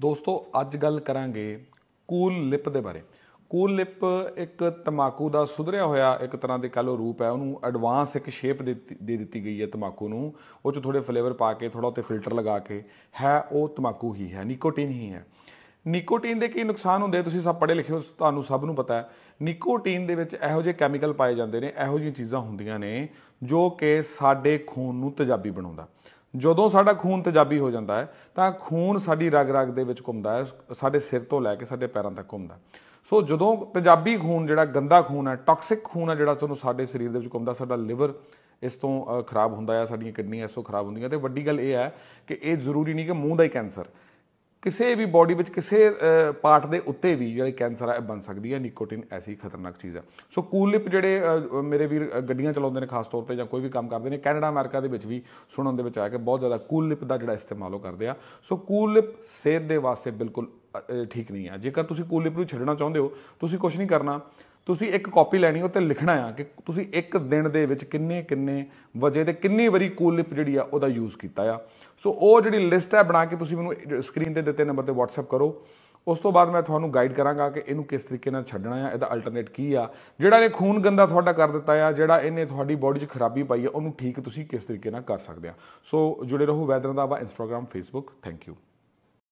ਦੋਸਤੋ ਅੱਜ ਗੱਲ ਕਰਾਂਗੇ ਕੂਲ ਲਿਪ ਦੇ ਬਾਰੇ ਕੂਲ ਲਿਪ ਇੱਕ ਤਮਾਕੂ ਦਾ ਸੁਧਰਿਆ ਹੋਇਆ ਇੱਕ ਤਰ੍ਹਾਂ ਦੇ ਕਹ ਰੂਪ ਹੈ ਉਹਨੂੰ ਐਡਵਾਂਸ ਇੱਕ ਸ਼ੇਪ ਦੇ ਦਿੱਤੀ ਗਈ ਹੈ ਤਮਾਕੂ ਨੂੰ ਉਹ ਚ ਥੋੜੇ ਫਲੇਵਰ ਪਾ ਕੇ ਥੋੜਾ ਉੱਤੇ ਫਿਲਟਰ ਲਗਾ ਕੇ ਹੈ ਉਹ ਤਮਾਕੂ ਹੀ ਹੈ ਨਿਕੋਟਿਨ ਹੀ ਹੈ ਨਿਕੋਟਿਨ ਦੇ ਕੀ ਨੁਕਸਾਨ ਹੁੰਦੇ ਤੁਸੀਂ ਸਭ ਪੜ੍ਹੇ ਲਿਖੇ ਹੋ ਤੁਹਾਨੂੰ ਸਭ ਨੂੰ ਪਤਾ ਹੈ ਨਿਕੋਟਿਨ ਦੇ ਵਿੱਚ ਇਹੋ ਜਿਹੇ ਕੈਮੀਕਲ ਪਾਏ ਜਾਂਦੇ ਨੇ ਇਹੋ ਜਿਹੀਆਂ ਚੀਜ਼ਾਂ ਹੁੰਦੀਆਂ ਨੇ ਜੋ ਕਿ ਸਾਡੇ ਖੂਨ ਨੂੰ ਤੇਜ਼ਾਬੀ ਬਣਾਉਂਦਾ ਜਦੋਂ ਸਾਡਾ ਖੂਨ ਤੇਜ਼ਾਬੀ ਹੋ ਜਾਂਦਾ ਹੈ ਤਾਂ ਖੂਨ ਸਾਡੀ ਰਗ-ਰਗ ਦੇ ਵਿੱਚ ਘੁੰਮਦਾ ਹੈ ਸਾਡੇ ਸਿਰ ਤੋਂ ਲੈ ਕੇ ਸਾਡੇ ਪੈਰਾਂ ਤੱਕ ਘੁੰਮਦਾ ਸੋ ਜਦੋਂ ਤੇਜ਼ਾਬੀ ਖੂਨ ਜਿਹੜਾ ਗੰਦਾ ਖੂਨ ਹੈ ਟਾਕਸਿਕ ਖੂਨ ਹੈ ਜਿਹੜਾ ਤੁਹਾਨੂੰ ਸਾਡੇ ਸਰੀਰ ਦੇ ਵਿੱਚ ਘੁੰਮਦਾ ਸਾਡਾ ਲਿਵਰ ਇਸ ਤੋਂ ਖਰਾਬ ਹੁੰਦਾ ਹੈ ਸਾਡੀਆਂ ਕਿਡਨੀਆਂ ਇਸ ਤੋਂ ਖਰਾਬ ਹੁੰਦੀਆਂ ਤੇ ਵੱਡੀ ਗੱਲ ਇਹ ਹੈ ਕਿ ਇਹ ਜ਼ਰੂਰੀ ਨਹੀਂ ਕਿ ਮੂੰਹ ਦਾ ਹੀ ਕੈਂਸਰ ਕਿਸੇ ਵੀ ਬਾਡੀ ਵਿੱਚ ਕਿਸੇ ਪਾਰਟ ਦੇ ਉੱਤੇ ਵੀ ਜਿਹੜੇ ਕੈਂਸਰ ਆ ਬਣ ਸਕਦੀ ਹੈ ਨਿਕੋਟਿਨ ਐਸੀ ਖਤਰਨਾਕ ਚੀਜ਼ ਹੈ ਸੋ ਕੂਲ ਲਿਪ ਜਿਹੜੇ ਮੇਰੇ ਵੀਰ ਗੱਡੀਆਂ ਚਲਾਉਂਦੇ ਨੇ ਖਾਸ ਤੌਰ ਤੇ ਜਾਂ ਕੋਈ ਵੀ ਕੰਮ ਕਰਦੇ ਨੇ ਕੈਨੇਡਾ ਅਮਰੀਕਾ ਦੇ ਵਿੱਚ ਵੀ ਸੁਣਨ ਦੇ ਵਿੱਚ ਆਇਆ ਕਿ ਬਹੁਤ ਜ਼ਿਆਦਾ ਕੂਲ ਲਿਪ ਦਾ ਜਿਹੜਾ ਇਸਤੇਮਾਲ ਉਹ ਕਰਦੇ ਆ ਸੋ ਕੂਲ ਲਿਪ ਸਿਹਤ ਦੇ ਵਾਸਤੇ ਬਿਲਕੁਲ ਠੀਕ ਨਹੀਂ ਆ ਜੇਕਰ ਤੁਸੀਂ ਕੂਲ ਲਿਪ ਨੂੰ ਛੱਡਣਾ ਚਾਹੁੰਦੇ ਹੋ ਤੁਸੀਂ ਕੁਝ ਨਹੀਂ ਕਰਨਾ ਤੁਸੀਂ ਇੱਕ ਕਾਪੀ ਲੈਣੀ ਤੇ ਲਿਖਣਾ ਆ ਕਿ ਤੁਸੀਂ ਇੱਕ ਦਿਨ ਦੇ ਵਿੱਚ ਕਿੰਨੇ ਕਿੰਨੇ ਵਜੇ ਤੇ ਕਿੰਨੀ ਵਾਰੀ ਕੂਲ ਲਿਪ ਜਿਹੜੀ ਆ ਉਹਦਾ ਯੂਜ਼ ਕੀਤਾ ਆ ਸੋ ਉਹ ਜਿਹੜੀ ਲਿਸਟ ਹੈ ਬਣਾ ਕੇ ਤੁਸੀਂ ਮੈਨੂੰ ਸਕਰੀਨ ਤੇ ਦਿੱਤੇ ਨੰਬਰ ਤੇ WhatsApp ਕਰੋ ਉਸ ਤੋਂ ਬਾਅਦ ਮੈਂ ਤੁਹਾਨੂੰ ਗਾਈਡ ਕਰਾਂਗਾ ਕਿ ਇਹਨੂੰ ਕਿਸ ਤਰੀਕੇ ਨਾਲ ਛੱਡਣਾ ਆ ਇਹਦਾ ਅਲਟਰਨੇਟ ਕੀ ਆ ਜਿਹੜਾ ਇਹ ਖੂਨ ਗੰਦਾ ਤੁਹਾਡਾ ਕਰ ਦਿੱਤਾ ਆ ਜਿਹੜਾ ਇਹਨੇ ਤੁਹਾਡੀ ਬਾਡੀ 'ਚ ਖਰਾਬੀ ਪਾਈ ਆ ਉਹਨੂੰ ਠੀਕ ਤੁਸੀਂ ਕਿਸ ਤਰੀਕੇ ਨਾਲ ਕਰ ਸਕਦੇ ਆ ਸੋ ਜੁੜੇ ਰਹੋ ਵੈਦਰਾਂ ਦਾ ਵਾ ਇੰਸਟਾਗ੍ਰam ਫੇਸਬੁੱਕ ਥੈਂਕ ਯੂ